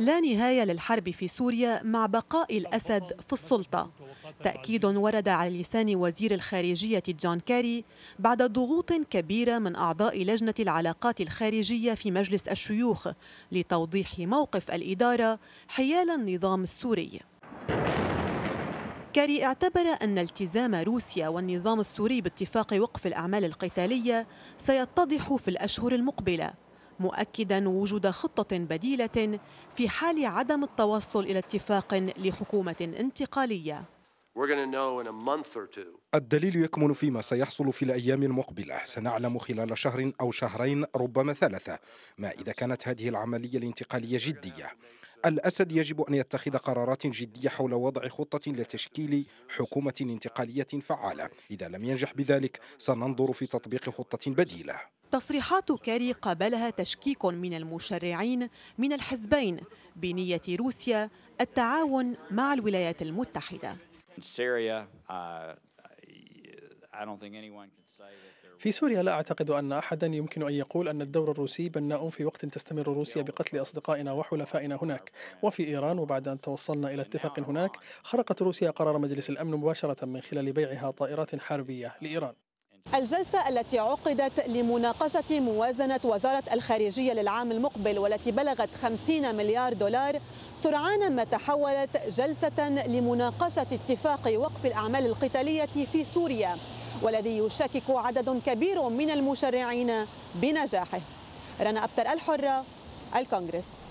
لا نهاية للحرب في سوريا مع بقاء الأسد في السلطة تأكيد ورد على لسان وزير الخارجية جون كاري بعد ضغوط كبيرة من أعضاء لجنة العلاقات الخارجية في مجلس الشيوخ لتوضيح موقف الإدارة حيال النظام السوري كاري اعتبر أن التزام روسيا والنظام السوري باتفاق وقف الأعمال القتالية سيتضح في الأشهر المقبلة مؤكدا وجود خطة بديلة في حال عدم التوصل إلى اتفاق لحكومة انتقالية الدليل يكمن فيما سيحصل في الأيام المقبلة سنعلم خلال شهر أو شهرين ربما ثلاثة ما إذا كانت هذه العملية الانتقالية جدية الأسد يجب أن يتخذ قرارات جدية حول وضع خطة لتشكيل حكومة انتقالية فعالة إذا لم ينجح بذلك سننظر في تطبيق خطة بديلة تصريحات كاري قابلها تشكيك من المشرعين من الحزبين بنية روسيا التعاون مع الولايات المتحدة uh, في سوريا لا أعتقد أن أحدا يمكن أن يقول أن الدور الروسي بناء في وقت تستمر روسيا بقتل أصدقائنا وحلفائنا هناك وفي إيران وبعد أن توصلنا إلى اتفاق هناك خرقت روسيا قرار مجلس الأمن مباشرة من خلال بيعها طائرات حربية لإيران الجلسة التي عقدت لمناقشة موازنة وزارة الخارجية للعام المقبل والتي بلغت 50 مليار دولار سرعان ما تحولت جلسة لمناقشة اتفاق وقف الأعمال القتالية في سوريا والذي يشكك عدد كبير من المشرعين بنجاحه رنا أبتر الحرة الكونغرس